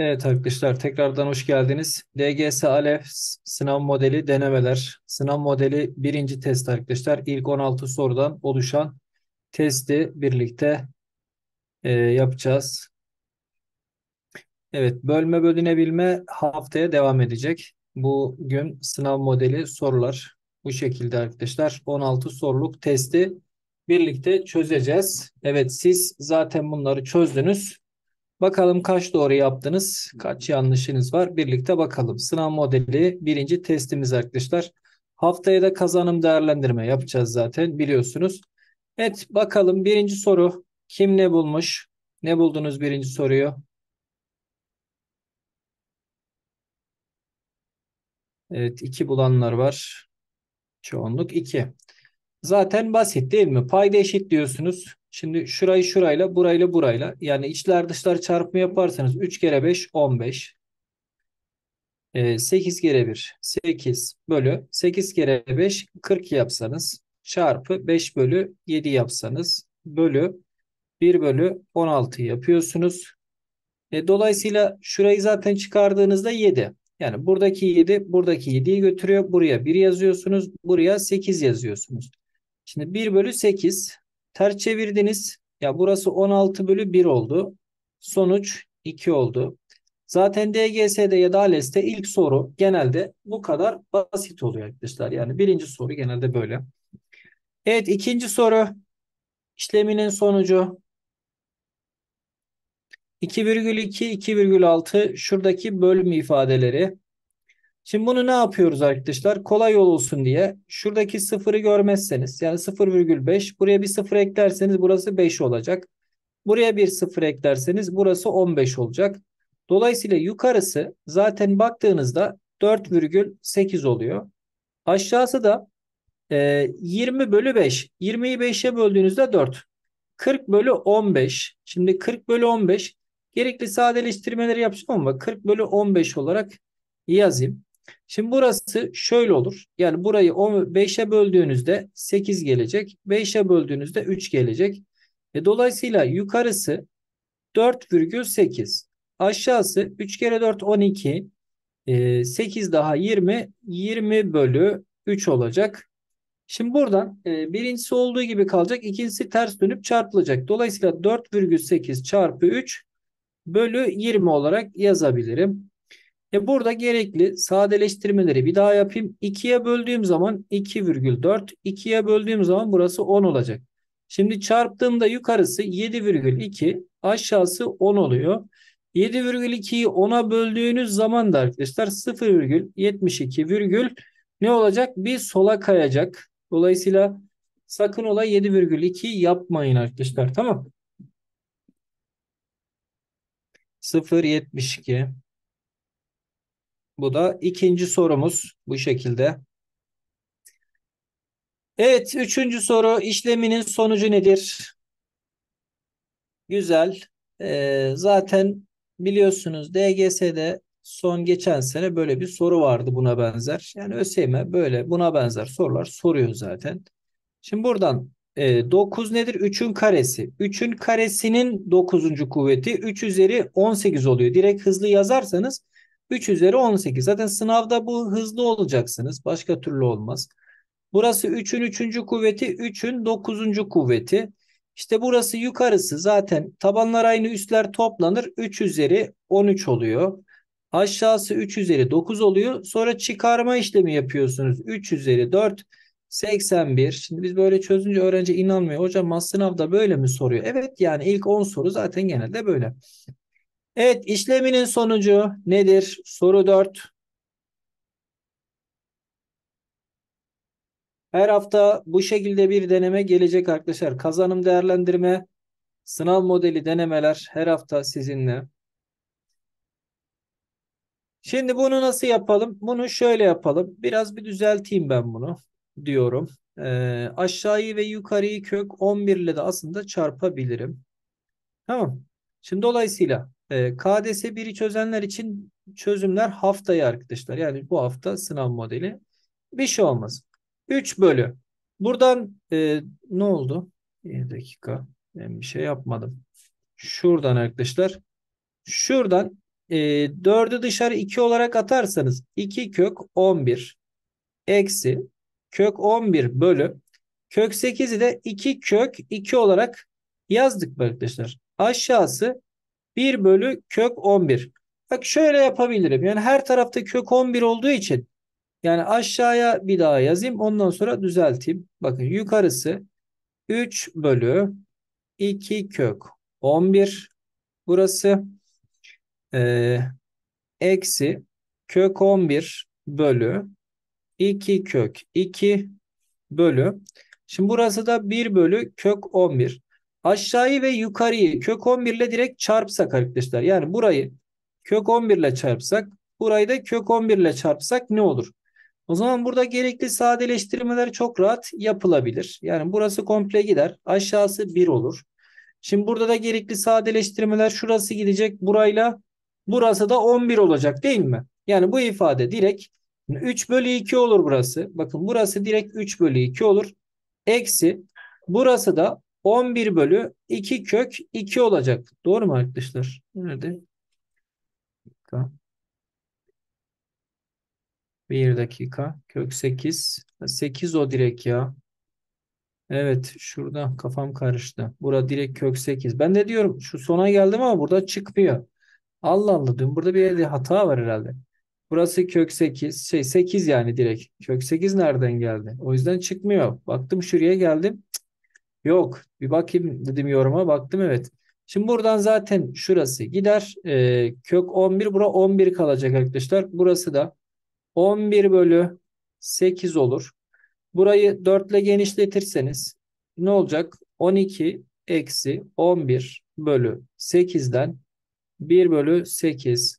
Evet arkadaşlar tekrardan hoş geldiniz. DGS Alef sınav modeli denemeler. Sınav modeli birinci test arkadaşlar. İlk 16 sorudan oluşan testi birlikte e, yapacağız. Evet bölme bölünebilme haftaya devam edecek. Bugün sınav modeli sorular bu şekilde arkadaşlar. 16 soruluk testi birlikte çözeceğiz. Evet siz zaten bunları çözdünüz. Bakalım kaç doğru yaptınız, kaç yanlışınız var birlikte bakalım. Sınav modeli birinci testimiz arkadaşlar. Haftaya da kazanım değerlendirme yapacağız zaten biliyorsunuz. Evet bakalım birinci soru kim ne bulmuş? Ne buldunuz birinci soruyu? Evet iki bulanlar var. Çoğunluk iki. Zaten basit değil mi? Payda eşit diyorsunuz. Şimdi şurayı şurayla, burayla burayla. Yani içler dışlar çarpımı yaparsanız 3 kere 5, 15. 8 kere 1, 8 bölü. 8 kere 5, 40 yapsanız. Çarpı 5 bölü 7 yapsanız. Bölü 1 bölü 16 yapıyorsunuz. E, dolayısıyla şurayı zaten çıkardığınızda 7. Yani buradaki 7, buradaki 7'yi götürüyor. Buraya 1 yazıyorsunuz. Buraya 8 yazıyorsunuz. Şimdi 1 bölü 8 Ters çevirdiniz. Ya burası 16 bölü 1 oldu. Sonuç 2 oldu. Zaten DGS'de ya da ALES'te ilk soru genelde bu kadar basit oluyor arkadaşlar. Yani birinci soru genelde böyle. Evet ikinci soru işleminin sonucu 2,2 2,6 şuradaki bölüm ifadeleri Şimdi bunu ne yapıyoruz arkadaşlar? Kolay yol olsun diye şuradaki sıfırı görmezseniz yani 0,5 buraya bir sıfır eklerseniz burası 5 olacak. Buraya bir sıfır eklerseniz burası 15 olacak. Dolayısıyla yukarısı zaten baktığınızda 4,8 oluyor. Aşağısı da e, 20 bölü 5. 20'yi 5'e böldüğünüzde 4. 40 bölü 15. Şimdi 40 bölü 15 gerekli sadeleştirmeleri yapacağım ama 40 bölü 15 olarak yazayım. Şimdi burası şöyle olur. Yani burayı 5'e böldüğünüzde 8 gelecek. 5'e böldüğünüzde 3 gelecek. E dolayısıyla yukarısı 4,8. Aşağısı 3 kere 4 12. E, 8 daha 20. 20 bölü 3 olacak. Şimdi buradan e, birincisi olduğu gibi kalacak. ikincisi ters dönüp çarpılacak. Dolayısıyla 4,8 çarpı 3 bölü 20 olarak yazabilirim. E burada gerekli sadeleştirmeleri bir daha yapayım. 2'ye böldüğüm zaman 2,4. 2'ye böldüğüm zaman burası 10 olacak. Şimdi çarptığımda yukarısı 7,2 aşağısı 10 oluyor. 7,2'yi 10'a böldüğünüz zaman da arkadaşlar 0,72, ne olacak? Bir sola kayacak. Dolayısıyla sakın ola 7,2 yapmayın arkadaşlar. Tamam. 0,72 bu da ikinci sorumuz bu şekilde. Evet, üçüncü soru işleminin sonucu nedir? Güzel. Ee, zaten biliyorsunuz DGS'de son geçen sene böyle bir soru vardı buna benzer. Yani ÖSYM böyle buna benzer sorular soruyor zaten. Şimdi buradan e, 9 nedir? 3'ün karesi. 3'ün karesinin 9. kuvveti 3 üzeri 18 oluyor. Direkt hızlı yazarsanız 3 üzeri 18. Zaten sınavda bu hızlı olacaksınız. Başka türlü olmaz. Burası 3'ün 3. kuvveti, 3'ün 9. kuvveti. İşte burası yukarısı zaten tabanlar aynı üstler toplanır. 3 üzeri 13 oluyor. Aşağısı 3 üzeri 9 oluyor. Sonra çıkarma işlemi yapıyorsunuz. 3 üzeri 4 81. Şimdi biz böyle çözünce öğrenci inanmıyor. Hocam sınavda böyle mi soruyor? Evet yani ilk 10 soru zaten genelde böyle. Evet işleminin sonucu nedir? Soru 4. Her hafta bu şekilde bir deneme gelecek arkadaşlar. Kazanım değerlendirme, sınav modeli denemeler her hafta sizinle. Şimdi bunu nasıl yapalım? Bunu şöyle yapalım. Biraz bir düzelteyim ben bunu diyorum. Ee, aşağıyı ve yukarıyı kök 11 ile de aslında çarpabilirim. Tamam. Şimdi dolayısıyla e, ee, KDS 1'i çözenler için çözümler haftaya arkadaşlar. Yani bu hafta sınav modeli. Bir şey olmaz. 3 bölü. Buradan e, ne oldu? Bir dakika. Ben bir şey yapmadım. Şuradan arkadaşlar. Şuradan e, 4'ü dışarı 2 olarak atarsanız 2 kök 11 eksi kök 11 bölü kök 8'i de 2 kök 2 olarak yazdık arkadaşlar. Aşağısı 1 bölü kök 11. Bak şöyle yapabilirim. Yani her tarafta kök 11 olduğu için yani aşağıya bir daha yazayım. Ondan sonra düzelteyim. Bakın yukarısı 3 bölü 2 kök 11. Burası e, eksi kök 11 bölü 2 kök 2 bölü. Şimdi burası da 1 bölü kök 11. Aşağıyı ve yukarıyı kök 11 ile direkt çarpsak arkadaşlar. Yani burayı kök 11 ile çarpsak burayı da kök 11 ile çarpsak ne olur? O zaman burada gerekli sadeleştirmeler çok rahat yapılabilir. Yani burası komple gider. Aşağısı 1 olur. Şimdi burada da gerekli sadeleştirmeler şurası gidecek burayla burası da 11 olacak değil mi? Yani bu ifade direkt 3 bölü 2 olur burası. Bakın burası direkt 3 bölü 2 olur. Eksi burası da 11 bölü 2 kök 2 olacak. Doğru mu arkadaşlar? Nerede? Bir dakika. Kök 8. 8 o direkt ya. Evet şurada kafam karıştı. Burada direkt kök 8. Ben de diyorum şu sona geldim ama burada çıkmıyor. Allah Allah dün burada bir hata var herhalde. Burası kök 8. Şey 8 yani direkt. Kök 8 nereden geldi? O yüzden çıkmıyor. Baktım şuraya geldim. Yok. Bir bakayım dedim yoruma. Baktım evet. Şimdi buradan zaten şurası gider. E, kök 11. Bura 11 kalacak arkadaşlar. Burası da 11 bölü 8 olur. Burayı 4 ile genişletirseniz ne olacak? 12 eksi 11 bölü 8'den 1 bölü 8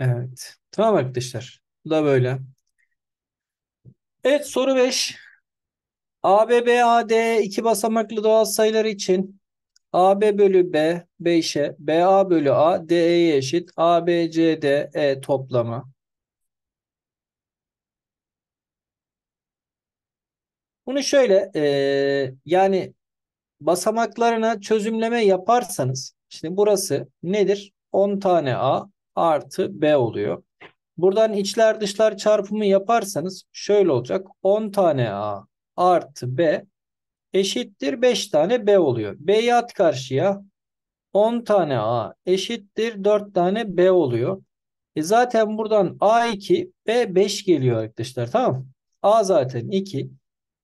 Evet. Tamam arkadaşlar. Bu da böyle. Evet soru 5. ABBAD iki basamaklı doğal sayılar için AB bölü B 5'e, BA bölü A DE'ye eşit, ABCD E toplamı. Bunu şöyle e, yani basamaklarına çözümleme yaparsanız şimdi burası nedir? 10 tane A, artı B oluyor. Buradan içler dışlar çarpımı yaparsanız şöyle olacak. 10 tane A artı B eşittir 5 tane B oluyor. B'yi at karşıya. 10 tane A eşittir 4 tane B oluyor. E zaten buradan A2, B5 geliyor arkadaşlar. Tamam mı? A zaten 2,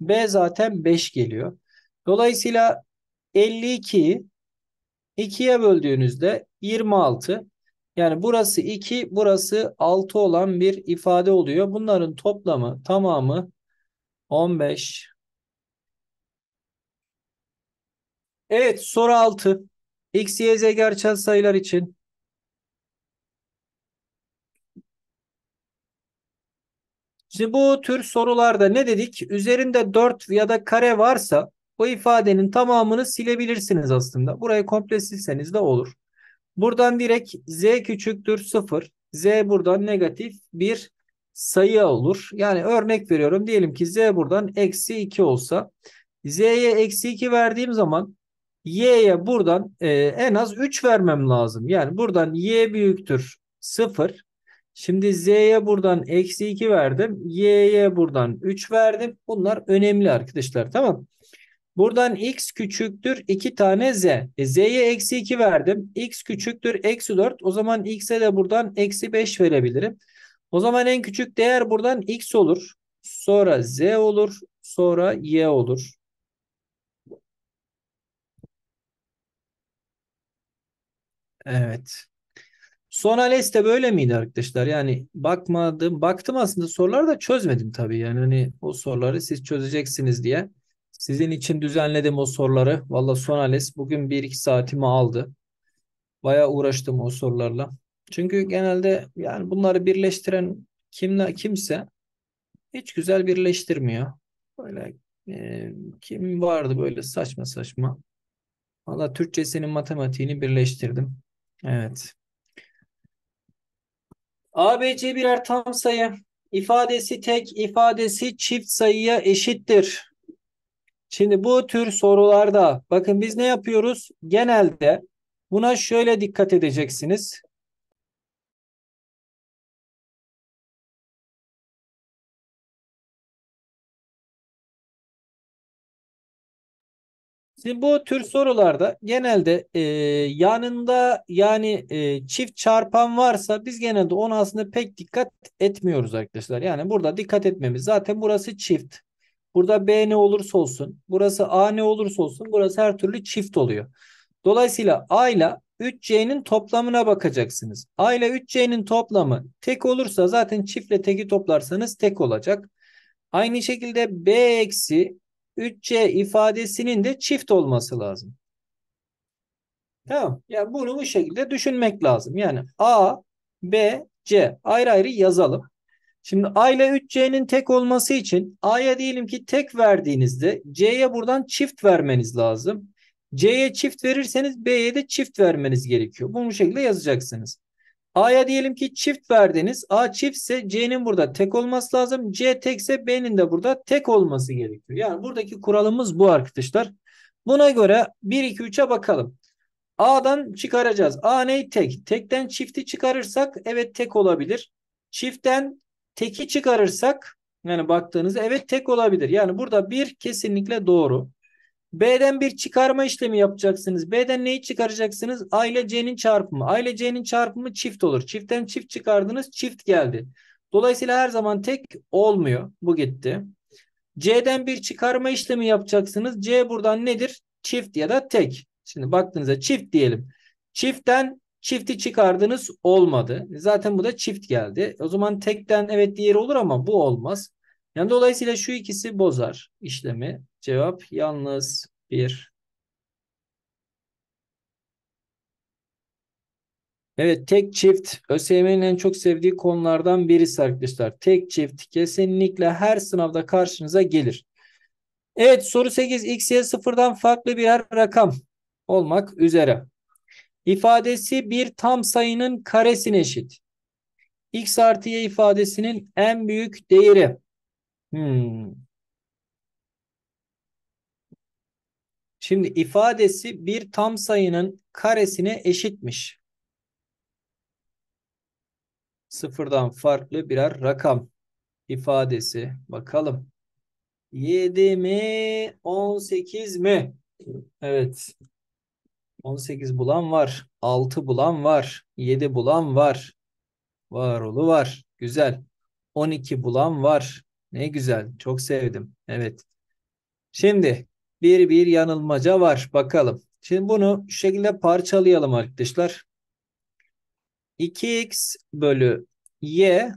B zaten 5 geliyor. Dolayısıyla 52'yi 2'ye böldüğünüzde 26 yani burası 2, burası 6 olan bir ifade oluyor. Bunların toplamı tamamı 15. Evet soru 6. X, Y, Z gerçel sayılar için. Şimdi bu tür sorularda ne dedik? Üzerinde 4 ya da kare varsa bu ifadenin tamamını silebilirsiniz aslında. Burayı komple silseniz de olur. Buradan direkt z küçüktür 0. Z buradan negatif bir sayı olur. Yani örnek veriyorum. Diyelim ki z buradan eksi 2 olsa. Z'ye eksi 2 verdiğim zaman y'ye buradan e, en az 3 vermem lazım. Yani buradan y büyüktür 0. Şimdi z'ye buradan eksi 2 verdim. Y'ye buradan 3 verdim. Bunlar önemli arkadaşlar. Tamam Buradan x küçüktür 2 tane z. E, z'ye eksi 2 verdim. x küçüktür eksi 4. O zaman x'e de buradan eksi 5 verebilirim. O zaman en küçük değer buradan x olur. Sonra z olur. Sonra y olur. Evet. Son ALES böyle miydi arkadaşlar? Yani bakmadım. Baktım aslında soruları da çözmedim tabii. Yani hani o soruları siz çözeceksiniz diye. Sizin için düzenledim o soruları. Valla son analiz bugün 1-2 saatimi aldı. Baya uğraştım o sorularla. Çünkü genelde yani bunları birleştiren kimle kimse hiç güzel birleştirmiyor. Böyle e, kim vardı böyle saçma saçma. Valla Türkçesinin matematiğini birleştirdim. Evet. ABC birer tam sayı. İfadesi tek, ifadesi çift sayıya eşittir. Şimdi bu tür sorularda bakın biz ne yapıyoruz? Genelde buna şöyle dikkat edeceksiniz. Şimdi bu tür sorularda genelde e, yanında yani e, çift çarpan varsa biz genelde ona aslında pek dikkat etmiyoruz arkadaşlar. Yani burada dikkat etmemiz zaten burası çift. Burada B ne olursa olsun, burası A ne olursa olsun, burası her türlü çift oluyor. Dolayısıyla A ile 3C'nin toplamına bakacaksınız. A ile 3C'nin toplamı tek olursa zaten çiftle teki toplarsanız tek olacak. Aynı şekilde B eksi 3C ifadesinin de çift olması lazım. Tamam. Yani bunu bu şekilde düşünmek lazım. Yani A, B, C ayrı ayrı yazalım. Şimdi A ile 3C'nin tek olması için A'ya diyelim ki tek verdiğinizde C'ye buradan çift vermeniz lazım. C'ye çift verirseniz B'ye de çift vermeniz gerekiyor. Bunu bu şekilde yazacaksınız. A'ya diyelim ki çift verdiniz. A çiftse C'nin burada tek olması lazım. C tekse B'nin de burada tek olması gerekiyor. Yani buradaki kuralımız bu arkadaşlar. Buna göre 1 2 3'e bakalım. A'dan çıkaracağız. A ne? Tek. Tekten çifti çıkarırsak evet tek olabilir. Çiftten teki çıkarırsak yani baktığınızda evet tek olabilir. Yani burada bir kesinlikle doğru. B'den bir çıkarma işlemi yapacaksınız. B'den neyi çıkaracaksınız? A ile C'nin çarpımı. A ile C'nin çarpımı çift olur. Çiftten çift çıkardınız çift geldi. Dolayısıyla her zaman tek olmuyor. Bu gitti. C'den bir çıkarma işlemi yapacaksınız. C buradan nedir? Çift ya da tek. Şimdi baktığınızda çift diyelim. Çiftten Çifti çıkardınız olmadı. Zaten bu da çift geldi. O zaman tekten evet diğeri olur ama bu olmaz. Yani dolayısıyla şu ikisi bozar işlemi. Cevap yalnız bir. Evet tek çift ÖSYM'nin en çok sevdiği konulardan birisi arkadaşlar. Tek çift kesinlikle her sınavda karşınıza gelir. Evet soru 8 x'ye sıfırdan farklı birer rakam olmak üzere ifadesi bir tam sayının karesine eşit. X artı Y ifadesinin en büyük değeri. Hmm. Şimdi ifadesi bir tam sayının karesine eşitmiş. Sıfırdan farklı birer rakam ifadesi. Bakalım. 7 mi? 18 mi? Evet. 18 bulan var. 6 bulan var. 7 bulan var. varolu var. Güzel. 12 bulan var. Ne güzel. Çok sevdim. Evet. Şimdi bir bir yanılmaca var. Bakalım. Şimdi bunu şu şekilde parçalayalım arkadaşlar. 2x bölü y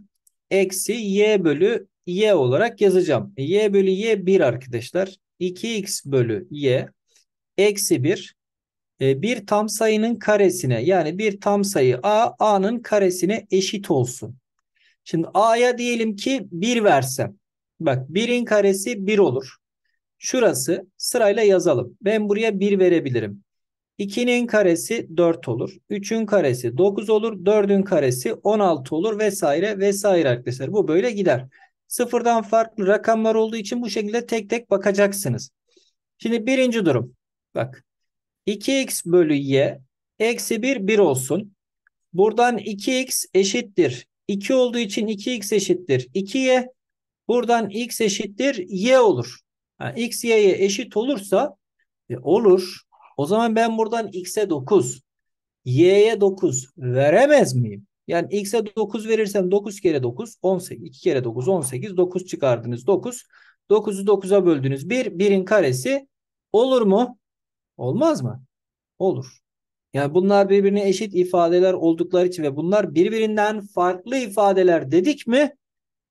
eksi y bölü y olarak yazacağım. Y bölü y 1 arkadaşlar. 2x bölü y eksi 1 e, bir tam sayının karesine yani bir tam sayı a a'nın karesine eşit olsun. Şimdi a'ya diyelim ki 1 versem. Bak 1'in karesi 1 olur. Şurası sırayla yazalım. Ben buraya 1 verebilirim. 2'nin karesi 4 olur. 3'ün karesi 9 olur. 4'ün karesi 16 olur vesaire vesaire arkadaşlar. Bu böyle gider. Sıfırdan farklı rakamlar olduğu için bu şekilde tek tek bakacaksınız. Şimdi birinci durum. Bak 2x bölü y eksi 1 1 olsun. Buradan 2x eşittir. 2 olduğu için 2x eşittir 2y. Buradan x eşittir y olur. Yani x y'ye eşit olursa e, olur. O zaman ben buradan x'e 9, y'ye 9 veremez miyim? Yani x'e 9 verirsem 9 kere 9 18, 2 kere 9 18, 9 çıkardınız 9. 9'u 9'a böldünüz 1, 1'in karesi olur mu? Olmaz mı? Olur. Yani bunlar birbirine eşit ifadeler oldukları için ve bunlar birbirinden farklı ifadeler dedik mi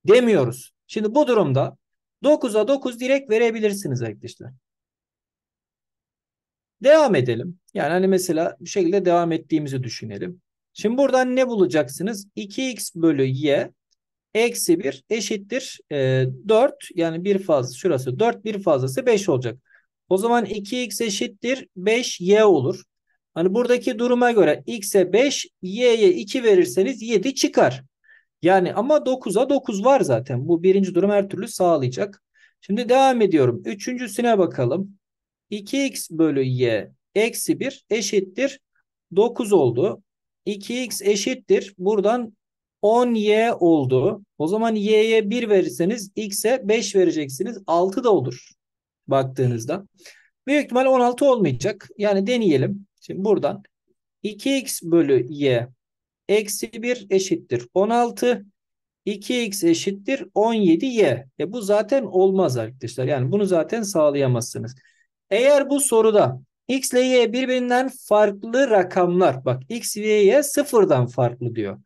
demiyoruz. Şimdi bu durumda 9'a 9 direkt verebilirsiniz arkadaşlar. Devam edelim. Yani hani mesela bu şekilde devam ettiğimizi düşünelim. Şimdi buradan ne bulacaksınız? 2x bölü y eksi 1 eşittir e, 4 yani bir fazla şurası 4 bir fazlası 5 olacak. O zaman 2x eşittir 5y olur. Hani buradaki duruma göre x'e 5, y'ye 2 verirseniz 7 çıkar. Yani ama 9'a 9 var zaten. Bu birinci durum her türlü sağlayacak. Şimdi devam ediyorum. Üçüncüsüne bakalım. 2x bölü y eksi 1 eşittir 9 oldu. 2x eşittir. Buradan 10y oldu. O zaman y'ye 1 verirseniz x'e 5 vereceksiniz. 6 da olur baktığınızda. Büyük ihtimal 16 olmayacak. Yani deneyelim. Şimdi buradan 2x bölü y eksi 1 eşittir 16. 2x eşittir 17y. E bu zaten olmaz arkadaşlar. Yani bunu zaten sağlayamazsınız. Eğer bu soruda x ile y birbirinden farklı rakamlar. Bak x ve y sıfırdan farklı diyor.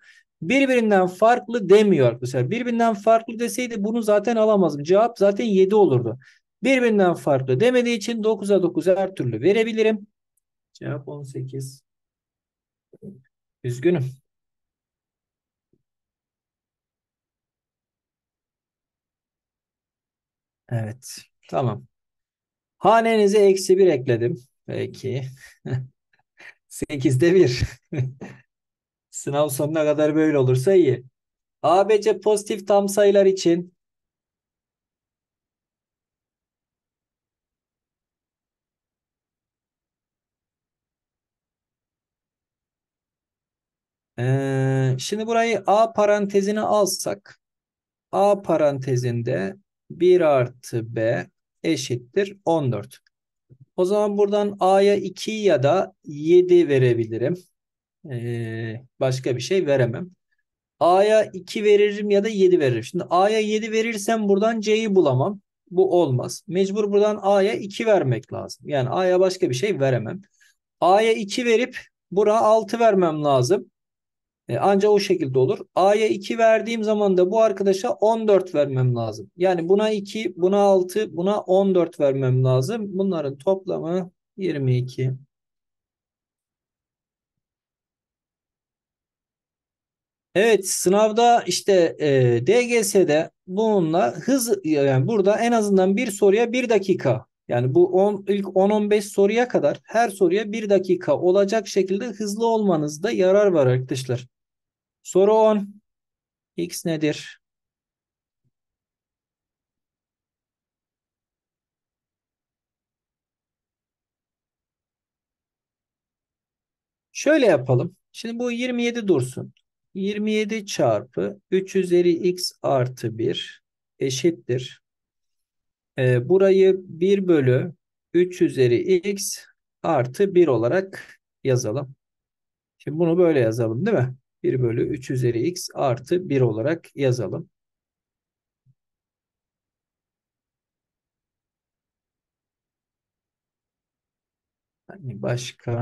Birbirinden farklı demiyor arkadaşlar. Birbirinden farklı deseydi bunu zaten alamazdım. Cevap zaten 7 olurdu. Birbirinden farklı demediği için 9'a 9 her türlü verebilirim. Cevap 18. Üzgünüm. Evet. Tamam. Hanenize eksi 1 ekledim. Peki. 8'de 1. Sınav sonuna kadar böyle olursa iyi. ABC pozitif tam sayılar için Ee, şimdi burayı A parantezine alsak A parantezinde 1 artı B eşittir 14. O zaman buradan A'ya 2 ya da 7 verebilirim. Ee, başka bir şey veremem. A'ya 2 veririm ya da 7 veririm. Şimdi A'ya 7 verirsem buradan C'yi bulamam. Bu olmaz. Mecbur buradan A'ya 2 vermek lazım. Yani A'ya başka bir şey veremem. A'ya 2 verip bura 6 vermem lazım. E, anca o şekilde olur. A'ya 2 verdiğim zaman da bu arkadaşa 14 vermem lazım. Yani buna 2, buna 6, buna 14 vermem lazım. Bunların toplamı 22. Evet sınavda işte e, DGS'de bununla hız yani burada en azından bir soruya bir dakika yani bu on, ilk 10-15 soruya kadar her soruya 1 dakika olacak şekilde hızlı olmanızda yarar var arkadaşlar. Soru 10. X nedir? Şöyle yapalım. Şimdi bu 27 dursun. 27 çarpı 350 x artı 1 eşittir. E, burayı 1 bölü 3 üzeri x artı 1 olarak yazalım. Şimdi bunu böyle yazalım değil mi? 1 bölü 3 üzeri x artı 1 olarak yazalım. Hani başka,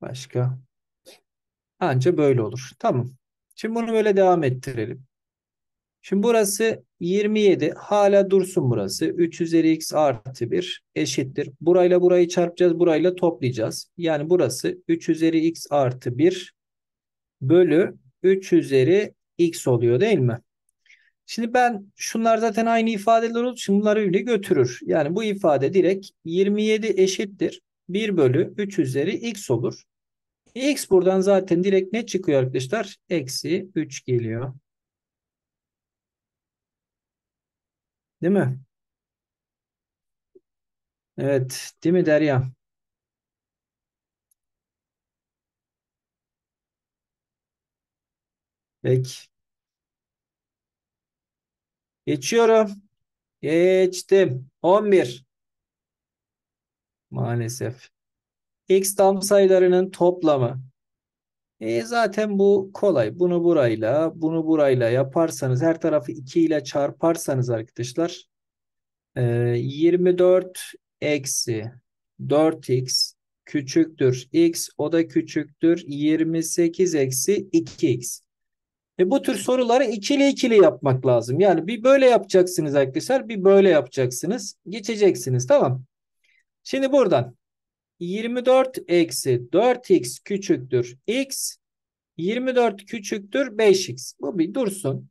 başka. Anca böyle olur. Tamam. Şimdi bunu böyle devam ettirelim. Şimdi burası 27 hala dursun burası. 3 üzeri x artı 1 eşittir. Burayla burayı çarpacağız burayla toplayacağız. Yani burası 3 üzeri x artı 1 bölü 3 üzeri x oluyor değil mi? Şimdi ben şunlar zaten aynı ifadeler olduğu için bunları öyle götürür. Yani bu ifade direkt 27 eşittir. 1 bölü 3 üzeri x olur. X buradan zaten direkt ne çıkıyor arkadaşlar? Eksi 3 geliyor. Değil mi? Evet. Değil mi Derya? Peki. Geçiyorum. Geçtim. 11. Maalesef. X tam sayılarının toplamı e zaten bu kolay. Bunu burayla, bunu burayla yaparsanız her tarafı 2 ile çarparsanız arkadaşlar e, 24 eksi 4x küçüktür x o da küçüktür 28 eksi 2x. E bu tür soruları ikili ikili yapmak lazım. Yani bir böyle yapacaksınız arkadaşlar bir böyle yapacaksınız. Geçeceksiniz tamam. Şimdi buradan 24 eksi 4x küçüktür x. 24 küçüktür 5x. Bu bir dursun.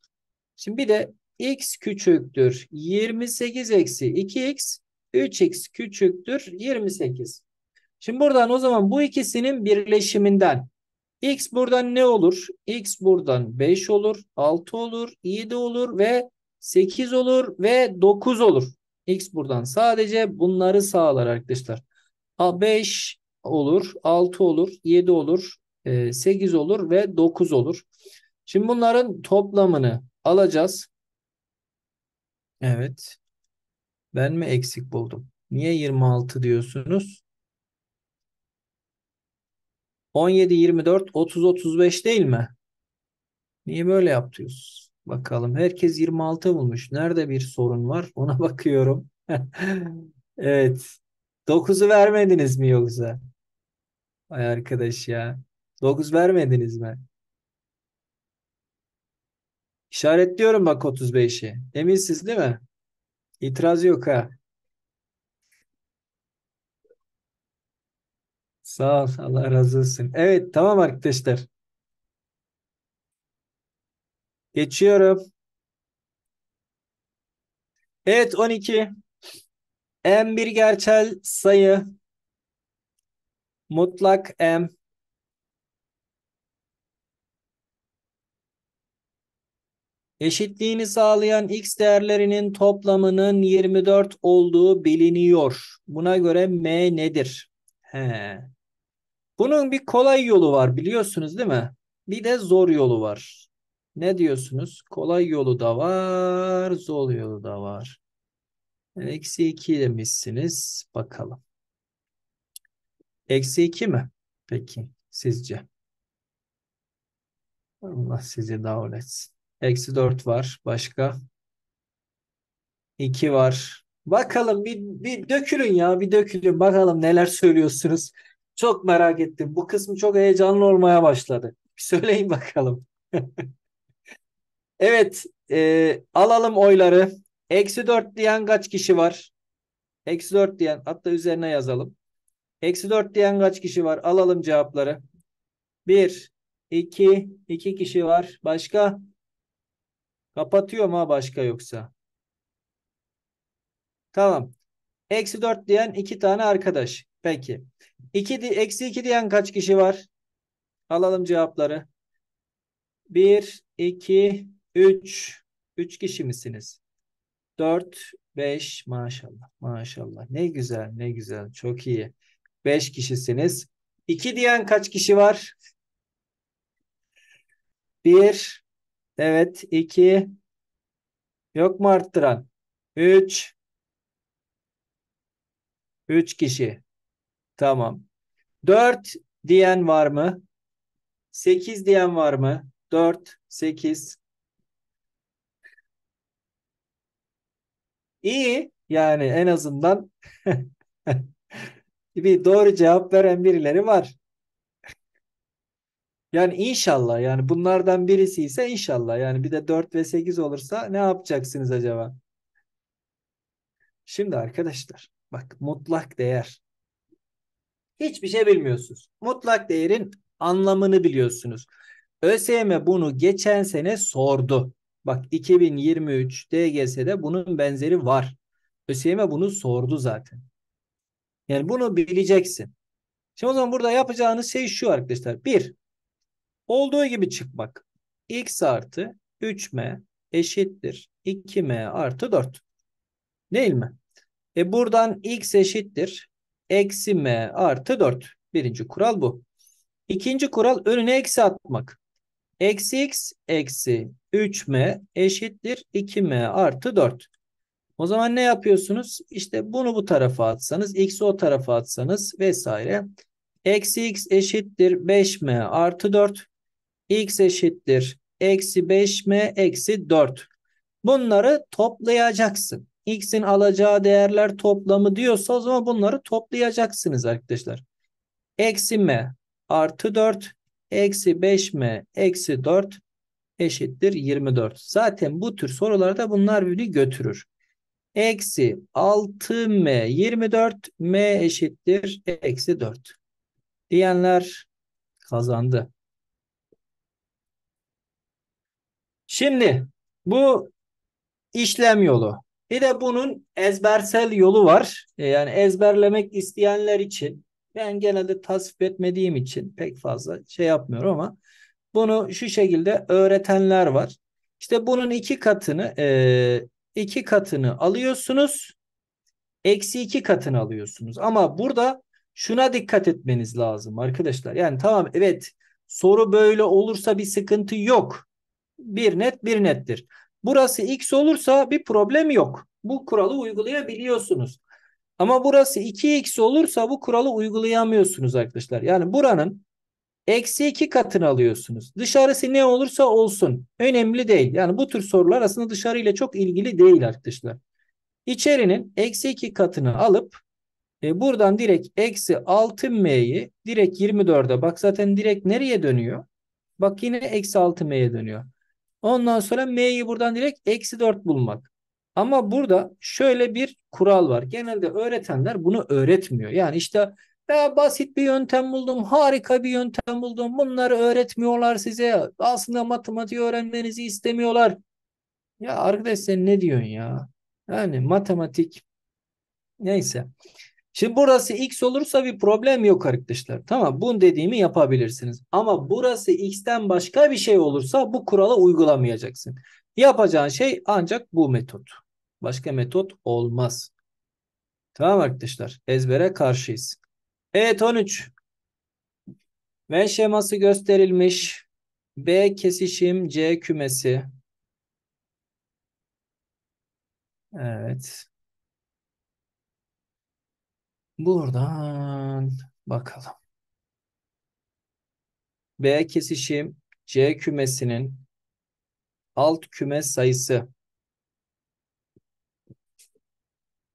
Şimdi bir de x küçüktür 28 eksi 2x. 3x küçüktür 28. Şimdi buradan o zaman bu ikisinin birleşiminden x buradan ne olur? x buradan 5 olur, 6 olur, 7 olur ve 8 olur ve 9 olur. x buradan sadece bunları sağlar arkadaşlar. 5 olur, 6 olur, 7 olur, 8 e, olur ve 9 olur. Şimdi bunların toplamını alacağız. Evet. Ben mi eksik buldum? Niye 26 diyorsunuz? 17, 24, 30, 35 değil mi? Niye böyle yapıyoruz? Bakalım. Herkes 26 bulmuş. Nerede bir sorun var? Ona bakıyorum. evet. Dokuzu vermediniz mi yoksa? Ay arkadaş ya. dokuz vermediniz mi? İşaretliyorum bak 35'i. Eminsiniz değil mi? İtiraz yok ha. Sağ ol. Allah razı olsun. Evet tamam arkadaşlar. Geçiyorum. Evet 12. M bir gerçel sayı. Mutlak M. Eşitliğini sağlayan x değerlerinin toplamının 24 olduğu biliniyor. Buna göre m nedir? He. Bunun bir kolay yolu var biliyorsunuz değil mi? Bir de zor yolu var. Ne diyorsunuz? Kolay yolu da var, zor yolu da var eksi 2 demişsiniz. Bakalım. Eksi 2 mi? Peki sizce? Allah sizi davul etsin. Eksi 4 var. Başka? 2 var. Bakalım bir, bir dökülün ya bir dökülün. Bakalım neler söylüyorsunuz. Çok merak ettim. Bu kısmı çok heyecanlı olmaya başladı. Bir söyleyin bakalım. evet e, alalım oyları. Eksi 4 diyen kaç kişi var? Eksi 4 diyen hatta üzerine yazalım. Eksi 4 diyen kaç kişi var? Alalım cevapları. 1, 2, 2 kişi var. Başka? Kapatıyor mu başka yoksa? Tamam. Eksi 4 diyen 2 tane arkadaş. Peki. di, eksi 2 diyen kaç kişi var? Alalım cevapları. 1, 2, 3. 3 kişi misiniz? 4, 5 maşallah maşallah. Ne güzel ne güzel çok iyi. 5 kişisiniz. 2 diyen kaç kişi var? 1 evet 2 yok mu arttıran? 3 3 kişi. Tamam. 4 diyen var mı? 8 diyen var mı? 4 8 İyi yani en azından bir doğru cevap veren birileri var. Yani inşallah yani bunlardan birisi ise inşallah yani bir de 4 ve 8 olursa ne yapacaksınız acaba? Şimdi arkadaşlar bak mutlak değer. Hiçbir şey bilmiyorsunuz. Mutlak değerin anlamını biliyorsunuz. ÖSYM bunu geçen sene sordu. Bak 2023 DGS'de bunun benzeri var. ÖSYM bunu sordu zaten. Yani bunu bileceksin. Şimdi o zaman burada yapacağınız şey şu arkadaşlar. Bir, olduğu gibi çıkmak. X artı 3M eşittir 2M artı 4. Değil mi? E buradan X eşittir. Eksi M artı 4. Birinci kural bu. İkinci kural önüne eksi atmak. Eksi X eksi 3m eşittir 2m artı 4. O zaman ne yapıyorsunuz? İşte bunu bu tarafa atsanız, x'i o tarafa atsanız vesaire. Eksi x eşittir 5m artı 4. x eşittir eksi 5m eksi 4. Bunları toplayacaksın. x'in alacağı değerler toplamı diyorsa o zaman bunları toplayacaksınız arkadaşlar. Eksi m artı 4 eksi 5m eksi 4 eşittir 24. Zaten bu tür sorularda bunlar birbirini götürür. Eksi 6m 24 m eşittir eksi 4. Diyenler kazandı. Şimdi bu işlem yolu. Bir de bunun ezbersel yolu var. E, yani ezberlemek isteyenler için ben genelde tasvip etmediğim için pek fazla şey yapmıyorum ama bunu şu şekilde öğretenler var. İşte bunun iki katını e, iki katını alıyorsunuz. Eksi iki katını alıyorsunuz. Ama burada şuna dikkat etmeniz lazım arkadaşlar. Yani tamam evet soru böyle olursa bir sıkıntı yok. Bir net bir nettir. Burası x olursa bir problem yok. Bu kuralı uygulayabiliyorsunuz. Ama burası 2x olursa bu kuralı uygulayamıyorsunuz arkadaşlar. Yani buranın Eksi 2 katını alıyorsunuz. Dışarısı ne olursa olsun. Önemli değil. Yani bu tür sorular aslında dışarıyla çok ilgili değil arkadaşlar. İçerinin eksi 2 katını alıp e, buradan direkt eksi 6m'yi direkt 24'e bak zaten direkt nereye dönüyor? Bak yine eksi 6m'ye dönüyor. Ondan sonra m'yi buradan direkt eksi 4 bulmak. Ama burada şöyle bir kural var. Genelde öğretenler bunu öğretmiyor. Yani işte veya basit bir yöntem buldum, harika bir yöntem buldum. Bunları öğretmiyorlar size. Aslında matematiği öğrenmenizi istemiyorlar. Ya arkadaş sen ne diyorsun ya? Yani matematik neyse. Şimdi burası x olursa bir problem yok arkadaşlar. Tamam bunu dediğimi yapabilirsiniz. Ama burası x'ten başka bir şey olursa bu kurala uygulamayacaksın. Yapacağın şey ancak bu metot. Başka metot olmaz. Tamam arkadaşlar ezbere karşıyız. Evet 13. V şeması gösterilmiş. B kesişim C kümesi. Evet. Buradan bakalım. B kesişim C kümesinin alt küme sayısı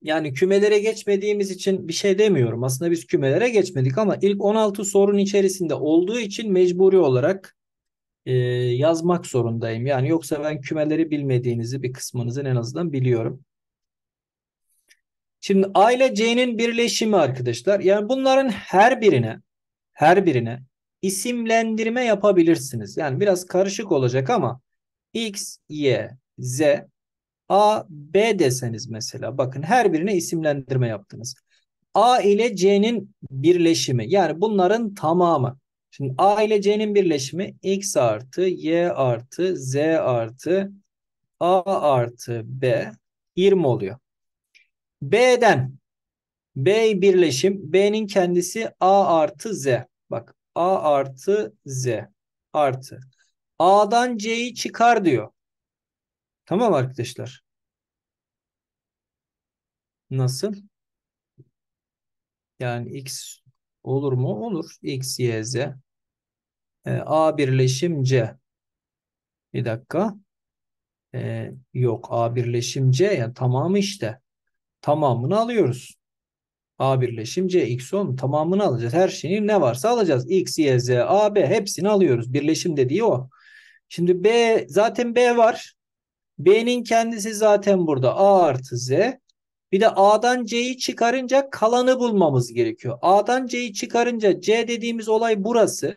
yani kümelere geçmediğimiz için bir şey demiyorum. Aslında biz kümelere geçmedik ama ilk 16 sorun içerisinde olduğu için mecburi olarak e, yazmak zorundayım. Yani yoksa ben kümeleri bilmediğinizi bir kısmınızın en azından biliyorum. Şimdi A ile C'nin birleşimi arkadaşlar. Yani bunların her birine her birine isimlendirme yapabilirsiniz. Yani biraz karışık olacak ama X, Y, Z A, B deseniz mesela bakın her birine isimlendirme yaptınız. A ile C'nin birleşimi yani bunların tamamı. Şimdi A ile C'nin birleşimi X artı Y artı Z artı A artı B 20 oluyor. B'den B birleşim B'nin kendisi A artı Z. Bak A artı Z artı. A'dan C'yi çıkar diyor. Tamam arkadaşlar. Nasıl? Yani x olur mu? Olur. x, y, z. E, A birleşim c. Bir dakika. E, yok. A birleşim c. Yani tamamı işte. Tamamını alıyoruz. A birleşim C, X onun tamamını alacağız. Her şeyin ne varsa alacağız. X, Y, Z, A, B hepsini alıyoruz. Birleşim dediği o. Şimdi B zaten B var. B'nin kendisi zaten burada A artı Z. Bir de A'dan C'yi çıkarınca kalanı bulmamız gerekiyor. A'dan C'yi çıkarınca C dediğimiz olay burası.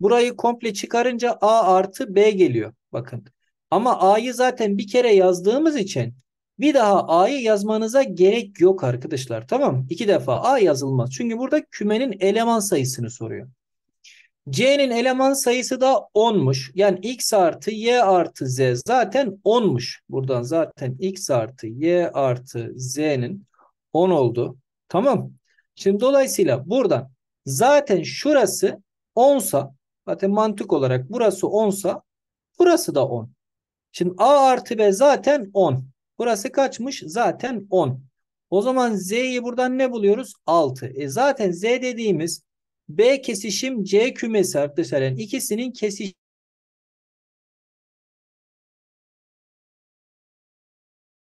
Burayı komple çıkarınca A artı B geliyor. Bakın. Ama A'yı zaten bir kere yazdığımız için bir daha A'yı yazmanıza gerek yok arkadaşlar. Tamam mı? İki defa A yazılmaz. Çünkü burada kümenin eleman sayısını soruyor. C'nin eleman sayısı da 10'muş. Yani x artı y artı z zaten 10'muş. Buradan zaten x artı y artı z'nin 10 oldu. Tamam. Şimdi dolayısıyla buradan zaten şurası 10'sa zaten mantık olarak burası 10'sa burası da 10. Şimdi a artı b zaten 10. Burası kaçmış? Zaten 10. O zaman z'yi buradan ne buluyoruz? 6. E zaten z dediğimiz B kesişim C kümesi arkadaşlar. Yani ikisinin kesişim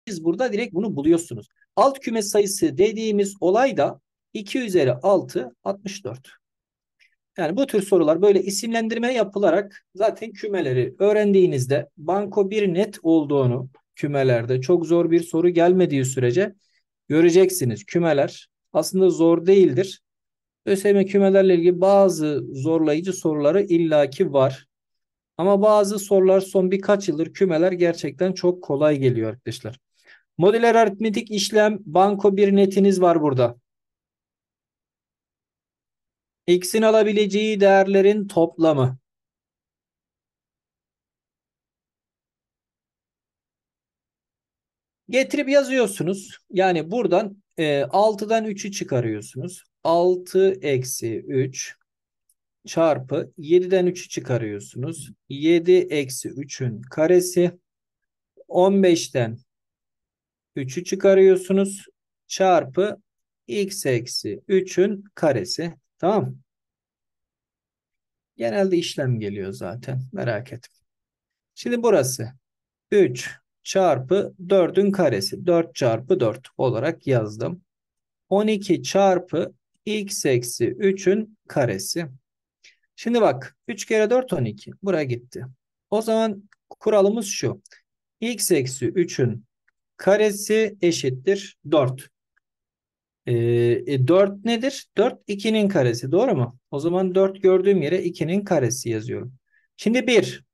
siz burada direkt bunu buluyorsunuz. Alt küme sayısı dediğimiz olay da 2 üzeri 6 64. Yani bu tür sorular böyle isimlendirme yapılarak zaten kümeleri öğrendiğinizde banko bir net olduğunu kümelerde çok zor bir soru gelmediği sürece göreceksiniz. Kümeler aslında zor değildir. ÖSYM kümelerle ilgili bazı zorlayıcı soruları illaki var. Ama bazı sorular son birkaç yıldır kümeler gerçekten çok kolay geliyor arkadaşlar. Modüler aritmetik işlem banko bir netiniz var burada. X'in alabileceği değerlerin toplamı. Getirip yazıyorsunuz. Yani buradan e, 6'dan 3'ü çıkarıyorsunuz. 6 eksi 3 çarpı 7'den 3'ü çıkarıyorsunuz. 7 eksi 3'ün karesi 15'ten 3'ü çıkarıyorsunuz. Çarpı x eksi 3'ün karesi. Tamam Genelde işlem geliyor zaten. Merak etme. Şimdi burası 3 çarpı 4'ün karesi. 4 çarpı 4 olarak yazdım. 12 çarpı x eksi 3'ün karesi. Şimdi bak 3 kere 4 12. Buraya gitti. O zaman kuralımız şu. x eksi 3'ün karesi eşittir 4. Ee, e, 4 nedir? 4 2'nin karesi doğru mu? O zaman 4 gördüğüm yere 2'nin karesi yazıyorum. Şimdi 1.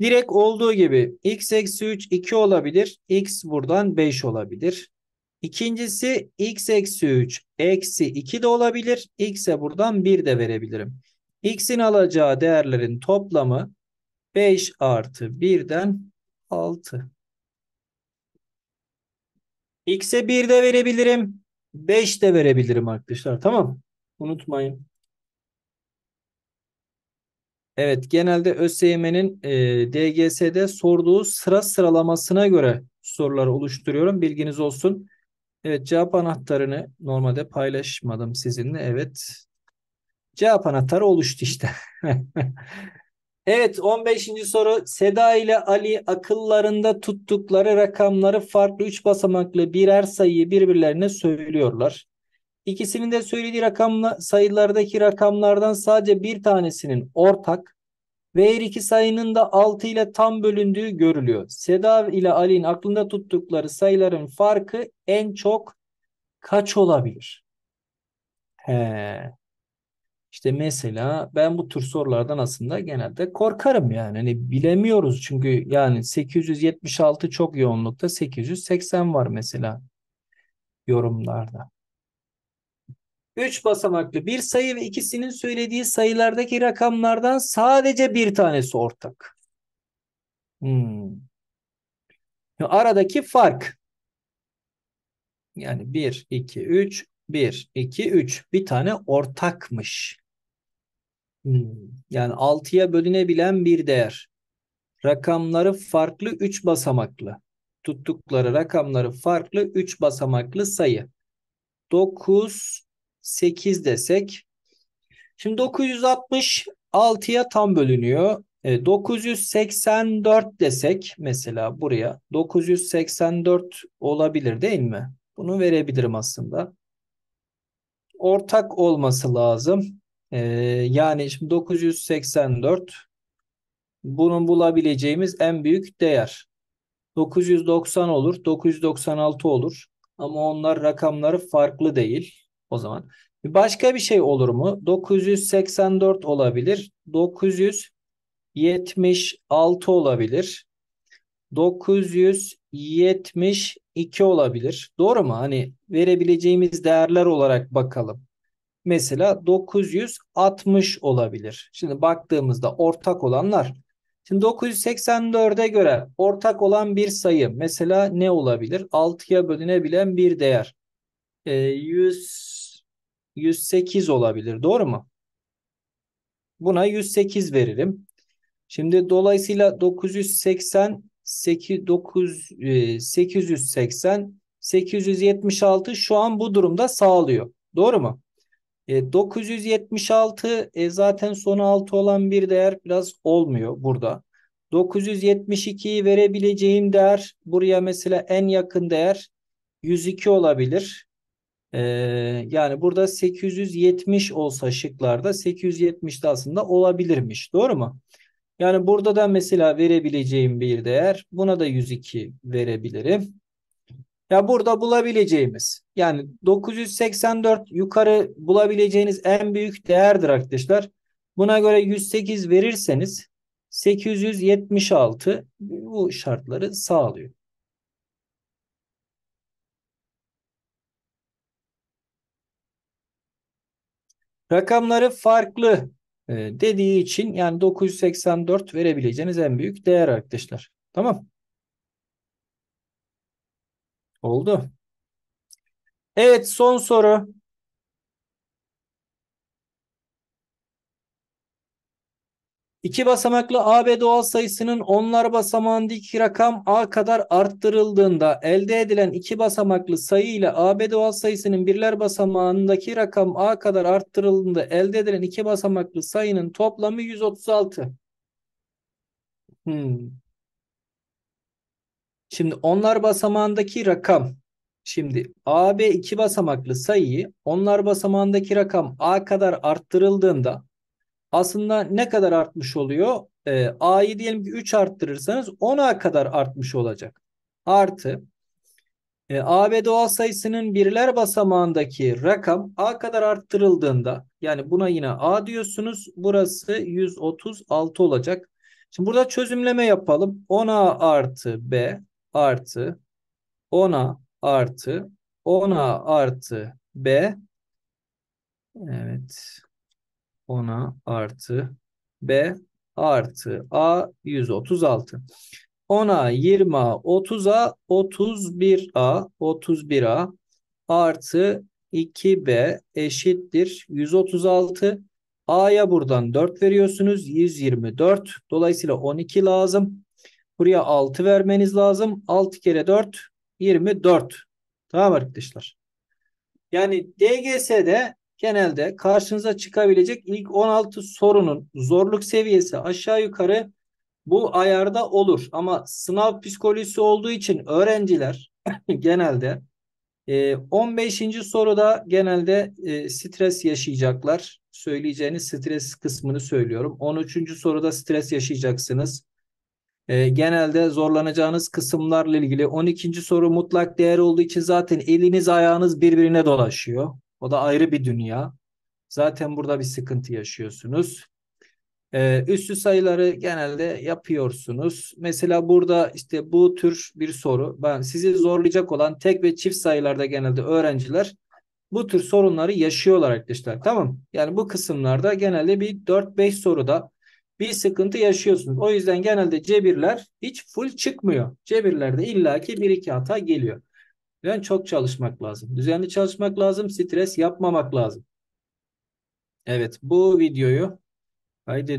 Direkt olduğu gibi x eksi 3 2 olabilir. x buradan 5 olabilir. İkincisi x eksi 3 eksi 2 de olabilir. X'e buradan 1 de verebilirim. X'in alacağı değerlerin toplamı 5 artı 1'den 6. X'e 1 de verebilirim. 5 de verebilirim arkadaşlar. Tamam. Unutmayın. Evet genelde ÖSYM'nin e, DGS'de sorduğu sıra sıralamasına göre sorular oluşturuyorum. Bilginiz olsun. Evet cevap anahtarını normalde paylaşmadım sizinle. Evet cevap anahtarı oluştu işte. evet 15. soru Seda ile Ali akıllarında tuttukları rakamları farklı 3 basamaklı birer sayıyı birbirlerine söylüyorlar. İkisinin de söylediği rakamla sayılardaki rakamlardan sadece bir tanesinin ortak, ve her iki sayının da 6 ile tam bölündüğü görülüyor. Seda ile Ali'nin aklında tuttukları sayıların farkı en çok kaç olabilir? He. İşte mesela ben bu tür sorulardan aslında genelde korkarım yani. Hani bilemiyoruz çünkü yani 876 çok yoğunlukta 880 var mesela yorumlarda. 3 basamaklı bir sayı ve ikisinin söylediği sayılardaki rakamlardan sadece bir tanesi ortak. Hmm. Aradaki fark. Yani 1, 2, 3, 1, 2, 3. Bir tane ortakmış. Hmm. Yani 6'ya bölünebilen bir değer. Rakamları farklı 3 basamaklı. Tuttukları rakamları farklı 3 basamaklı sayı. 9, 8 desek. Şimdi 966'ya tam bölünüyor. E, 984 desek mesela buraya 984 olabilir değil mi? Bunu verebilirim aslında. Ortak olması lazım. E, yani şimdi 984 bunun bulabileceğimiz en büyük değer. 990 olur, 996 olur. Ama onlar rakamları farklı değil. O zaman başka bir şey olur mu? 984 olabilir. 976 olabilir. 972 olabilir. Doğru mu? Hani verebileceğimiz değerler olarak bakalım. Mesela 960 olabilir. Şimdi baktığımızda ortak olanlar. Şimdi 984'e göre ortak olan bir sayı mesela ne olabilir? 6'ya bölünebilen bir değer. E, ee, 100 108 olabilir. Doğru mu? Buna 108 veririm. Şimdi dolayısıyla 980 8, 9, 880 876 şu an bu durumda sağlıyor. Doğru mu? E, 976 e, zaten sonu 6 olan bir değer biraz olmuyor burada. 972'yi verebileceğim değer buraya mesela en yakın değer 102 olabilir. Ee, yani burada 870 olsa şıklarda 870 de aslında olabilirmiş. Doğru mu? Yani burada da mesela verebileceğim bir değer. Buna da 102 verebilirim. Ya burada bulabileceğimiz yani 984 yukarı bulabileceğiniz en büyük değerdir arkadaşlar. Buna göre 108 verirseniz 876 bu şartları sağlıyor. Rakamları farklı e, dediği için yani 984 verebileceğiniz en büyük değer arkadaşlar. Tamam. Oldu. Evet son soru. İki basamaklı AB doğal sayısının onlar basamağındaki rakam A kadar arttırıldığında elde edilen iki basamaklı sayı ile AB doğal sayısının birler basamağındaki rakam A kadar arttırıldığında elde edilen iki basamaklı sayının toplamı 136. Hmm. Şimdi onlar basamağındaki rakam Şimdi AB iki basamaklı sayıyı onlar basamağındaki rakam A kadar arttırıldığında aslında ne kadar artmış oluyor? E, A'yı diyelim ki 3 arttırırsanız 10A kadar artmış olacak. Artı e, AB doğal sayısının birler basamağındaki rakam A kadar arttırıldığında yani buna yine A diyorsunuz. Burası 136 olacak. Şimdi burada çözümleme yapalım. 10A artı B artı 10A artı 10A artı B. Evet ona artı B artı A 136. 10'a 20'a 30'a 31A 31A artı 2B eşittir 136. A'ya buradan 4 veriyorsunuz 124. Dolayısıyla 12 lazım. Buraya 6 vermeniz lazım. 6 kere 4 24. Tamam arkadaşlar. Yani DGS'de genelde karşınıza çıkabilecek ilk 16 sorunun zorluk seviyesi aşağı yukarı bu ayarda olur. Ama sınav psikolojisi olduğu için öğrenciler genelde 15. E, soruda genelde e, stres yaşayacaklar. Söyleyeceğiniz stres kısmını söylüyorum. 13. soruda stres yaşayacaksınız. E, genelde zorlanacağınız kısımlarla ilgili 12. soru mutlak değer olduğu için zaten eliniz ayağınız birbirine dolaşıyor. O da ayrı bir dünya. Zaten burada bir sıkıntı yaşıyorsunuz. Ee, üstü sayıları genelde yapıyorsunuz. Mesela burada işte bu tür bir soru. Ben sizi zorlayacak olan tek ve çift sayılarda genelde öğrenciler bu tür sorunları yaşıyorlar arkadaşlar. Tamam. Yani bu kısımlarda genelde bir 4-5 soruda bir sıkıntı yaşıyorsunuz. O yüzden genelde cebirler hiç full çıkmıyor. Cebirlerde illaki bir iki hata geliyor. Ben çok çalışmak lazım. Düzenli çalışmak lazım. Stres yapmamak lazım. Evet bu videoyu kaydediyorum.